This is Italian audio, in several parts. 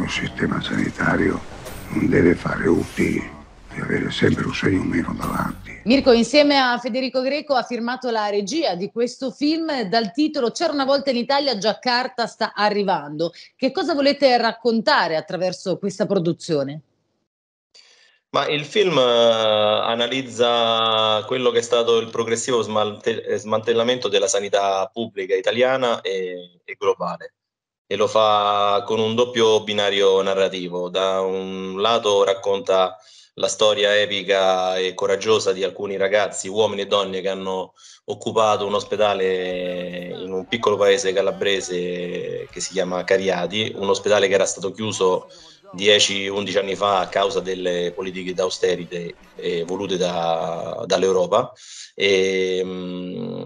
un sistema sanitario non deve fare utili di avere sempre un segno meno davanti. Mirko, insieme a Federico Greco, ha firmato la regia di questo film dal titolo C'era una volta in Italia, Giacarta sta arrivando. Che cosa volete raccontare attraverso questa produzione? Ma il film eh, analizza quello che è stato il progressivo smante- smantellamento della sanità pubblica italiana e, e globale e lo fa con un doppio binario narrativo. Da un lato racconta la storia epica e coraggiosa di alcuni ragazzi, uomini e donne che hanno occupato un ospedale in un piccolo paese calabrese che si chiama Cariati, un ospedale che era stato chiuso 10-11 anni fa a causa delle politiche d'austerite eh, volute da, dall'Europa. E, mh, mm,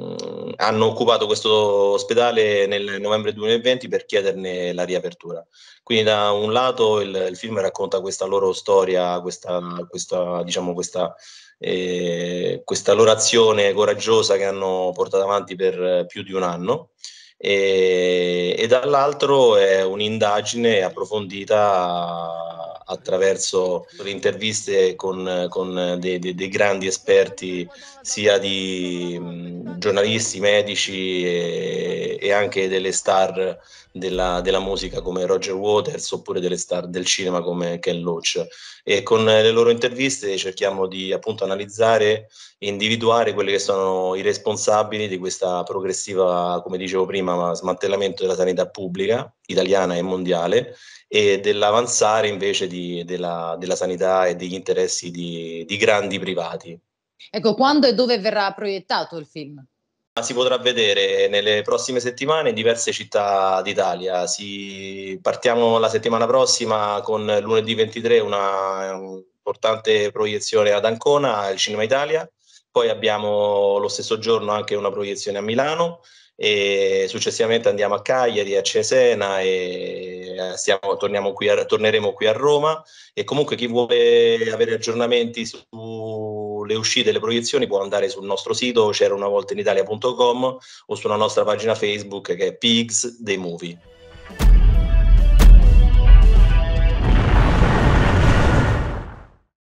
hanno occupato questo ospedale nel novembre 2020 per chiederne la riapertura. Quindi da un lato il, il film racconta questa loro storia, questa, questa, diciamo, questa, eh, questa loro azione coraggiosa che hanno portato avanti per più di un anno e, e dall'altro è un'indagine approfondita attraverso interviste con, con dei, dei, dei, grandi esperti, sia di mm, giornalisti, medici e, e, anche delle star della, della, musica come Roger Waters oppure delle star del cinema come Ken Loach. E con le loro interviste cerchiamo di appunto analizzare e individuare quelli che sono i responsabili di questa progressiva, come dicevo prima, smantellamento della sanità pubblica italiana e mondiale e dell'avanzare invece di della, della sanità e degli interessi di, di grandi privati. Ecco, quando e dove verrà proiettato il film? Si potrà vedere nelle prossime settimane in diverse città d'Italia. Si... Partiamo la settimana prossima con lunedì 23 una importante proiezione ad Ancona, al Cinema Italia. Poi abbiamo lo stesso giorno anche una proiezione a Milano e successivamente andiamo a Cagliari, a Cesena e eh, siamo, qui a, torneremo qui a Roma e comunque chi vuole avere aggiornamenti sulle uscite e le proiezioni può andare sul nostro sito c'era una volta in Italia.com o sulla nostra pagina Facebook che è Pigs dei Movie.